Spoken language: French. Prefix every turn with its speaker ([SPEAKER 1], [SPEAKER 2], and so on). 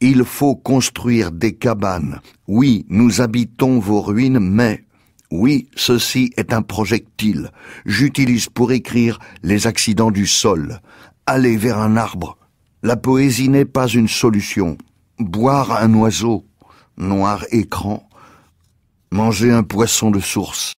[SPEAKER 1] Il faut construire des cabanes. Oui, nous habitons vos ruines, mais oui, ceci est un projectile. J'utilise pour écrire les accidents du sol. Aller vers un arbre. La poésie n'est pas une solution. Boire un oiseau. Noir écran. Manger un poisson de source.